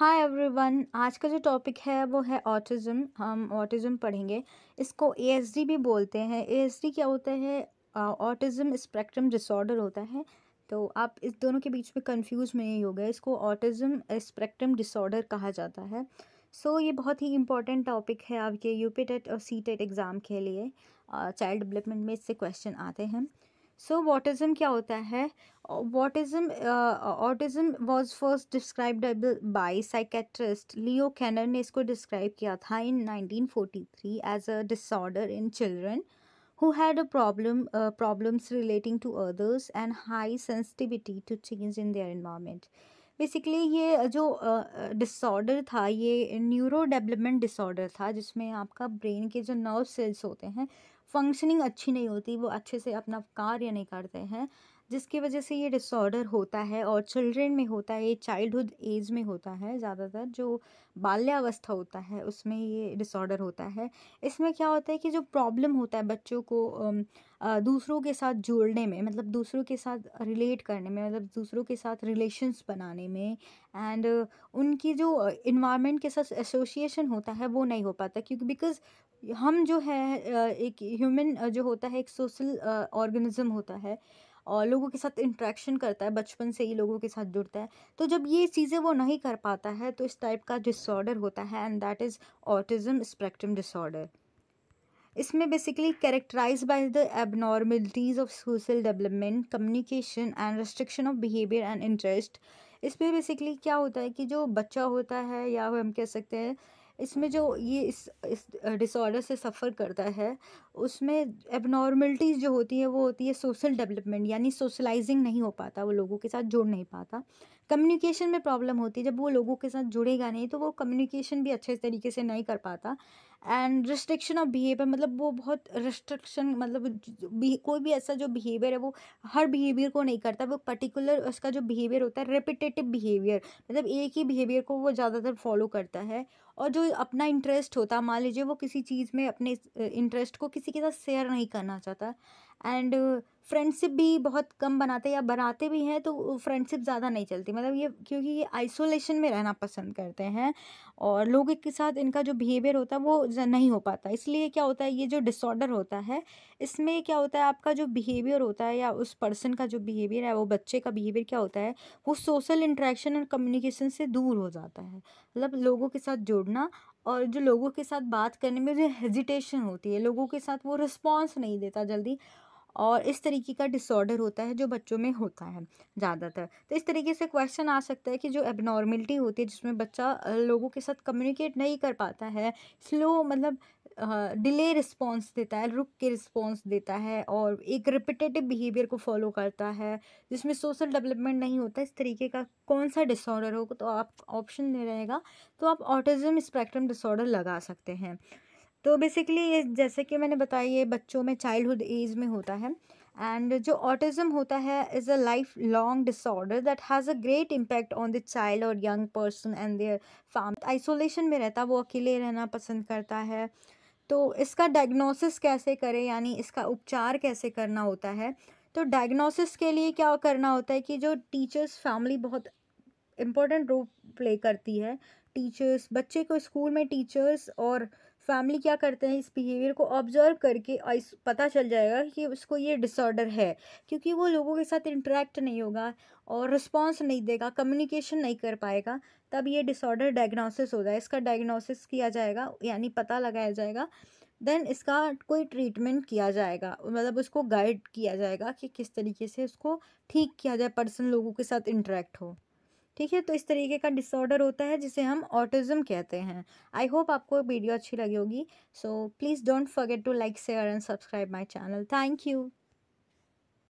hi everyone आज का जो टॉपिक है वो है ऑटिज़म हम ऑटिज़म पढ़ेंगे इसको ए भी बोलते हैं ए क्या होता है ऑटिज़म स्पेक्ट्रम डिसऑर्डर होता है तो आप इस दोनों के बीच में कंफ्यूज में नहीं हो गए इसको ऑटिज़म स्पेक्ट्रम डिसऑर्डर कहा जाता है सो so, ये बहुत ही इंपॉर्टेंट टॉपिक है आपके यू टेट और सी टेट एग्ज़ाम के लिए चाइल्ड डेवलपमेंट में इससे क्वेश्चन आते हैं सो so, वॉटिज़म क्या होता है what is autism was first described by psychiatrist Leo Kanner ने इसको डिस्क्राइब किया था in nineteen forty three as a disorder in children who had a problem problems relating to others and high sensitivity to change in their environment basically ये जो disorder था ये neuro development disorder था जिसमें आपका brain के जो nerve cells होते हैं फंक्शनिंग अच्छी नहीं होती वो अच्छे से अपना कार्य नहीं करते हैं जिसकी वजह से ये डिसऑर्डर होता है और चिल्ड्रेन में होता है ये चाइल्डहुड एज में होता है ज़्यादातर जो बाल्यावस्था होता है उसमें ये डिसऑर्डर होता है इसमें क्या होता है कि जो प्रॉब्लम होता है बच्चों को दूसरों के साथ जोड़ने में मतलब दूसरों के साथ रिलेट करने में मतलब दूसरों के साथ रिलेशन्स बनाने में एंड उनकी जो इन्वायरमेंट के साथ एसोसिएशन होता है वो नहीं हो पाता क्योंकि बिकॉज हम जो है एक ह्यूमन जो होता है एक सोशल ऑर्गेनिज़म होता है और लोगों के साथ इंट्रैक्शन करता है बचपन से ही लोगों के साथ जुड़ता है तो जब ये चीज़ें वो नहीं कर पाता है तो इस टाइप का डिसऑर्डर होता है and that is autism spectrum disorder इसमें basically characterize by the abnormalities of social development communication and restriction of behaviour and interest इसमें बेसिकली क्या होता है कि जो बच्चा होता है या हम कह सकते हैं इसमें जो ये इस इस डिसऑर्डर से सफ़र करता है उसमें एबनॉर्मलिटीज़ जो होती है वो होती है सोशल डेवलपमेंट यानी सोशलाइजिंग नहीं हो पाता वो लोगों के साथ जुड़ नहीं पाता कम्युनिकेशन में प्रॉब्लम होती है जब वो लोगों के साथ जुड़ेगा नहीं तो वो कम्युनिकेशन भी अच्छे तरीके से नहीं कर पाता एंड रिस्ट्रिक्शन ऑफ बिहेवियर मतलब वो बहुत रिस्ट्रिक्शन मतलब कोई भी ऐसा जो बिहेवियर है वो हर बिहेवियर को नहीं करता वो पर्टिकुलर उसका जो बिहेवियर होता है रिपीटेटिव बिहेवियर मतलब एक ही बिहेवियर को वो ज़्यादातर फॉलो करता है और जो अपना इंटरेस्ट होता मान लीजिए वो किसी चीज़ में अपने इंटरेस्ट को किसी के साथ शेयर नहीं करना चाहता एंड फ्रेंडशिप भी बहुत कम बनाते या बनाते भी हैं तो फ्रेंडशिप ज़्यादा नहीं चलती मतलब ये क्योंकि ये आइसोलेशन में रहना पसंद करते हैं और लोगों के साथ इनका जो बिहेवियर होता है वो नहीं हो पाता इसलिए क्या होता है ये जो डिसऑर्डर होता है इसमें क्या होता है आपका जो बिहेवियर होता है या उस पर्सन का जो बिहेवियर है वो बच्चे का बिहेवियर क्या होता है वो सोशल इंट्रैक्शन और कम्युनिकेशन से दूर हो जाता है मतलब लोगों के साथ जुड़ छोड़ना और जो लोगों के साथ बात करने में जो हेजिटेशन होती है लोगों के साथ वो रिस्पॉन्स नहीं देता जल्दी और इस तरीके का डिसऑर्डर होता है जो बच्चों में होता है ज़्यादातर तो इस तरीके से क्वेश्चन आ सकता है कि जो एबनॉर्मिलिटी होती है जिसमें बच्चा लोगों के साथ कम्युनिकेट नहीं कर पाता है स्लो मतलब डिले रिस्पॉन्स देता है रुक के रिस्पॉन्स देता है और एक रिपीटेटिव बिहेवियर को फॉलो करता है जिसमें सोशल डेवलपमेंट नहीं होता इस तरीके का कौन सा डिसऑर्डर होगा तो आप ऑप्शन दे रहेगा तो आप ऑटिज्म स्पेक्ट्रम डिसऑर्डर लगा सकते हैं तो बेसिकली ये जैसे कि मैंने बताया ये बच्चों में चाइल्डहुड एज में होता है एंड जो ऑटिज़म होता है is a life long disorder that has a great impact on the child और young person and their fam isolation में रहता वो अकेले रहना पसंद करता है तो इसका डायग्नोसिस कैसे करें यानी इसका उपचार कैसे करना होता है तो डायग्नोसिस के लिए क्या करना होता है कि जो टीचर्स फैमिली बहुत इम्पोर्टेंट रोल प्ले करती है टीचर्स बच्चे को स्कूल में टीचर्स और फैमिली क्या करते हैं इस बिहेवियर को ऑब्जर्व करके इस पता चल जाएगा कि उसको ये डिसऑर्डर है क्योंकि वो लोगों के साथ इंटरेक्ट नहीं होगा और रिस्पॉन्स नहीं देगा कम्युनिकेशन नहीं कर पाएगा तब ये डिसऑर्डर डायग्नोसिस होगा इसका डायग्नोसिस किया जाएगा यानी पता लगाया जाएगा देन इसका कोई ट्रीटमेंट किया जाएगा मतलब उसको गाइड किया जाएगा कि किस तरीके से उसको ठीक किया जाए पर्सन लोगों के साथ इंटरेक्ट हो ठीक है तो इस तरीके का डिसऑर्डर होता है जिसे हम ऑटिज़म कहते हैं आई होप आपको वीडियो अच्छी लगी होगी so please don't forget to like share and subscribe my channel thank you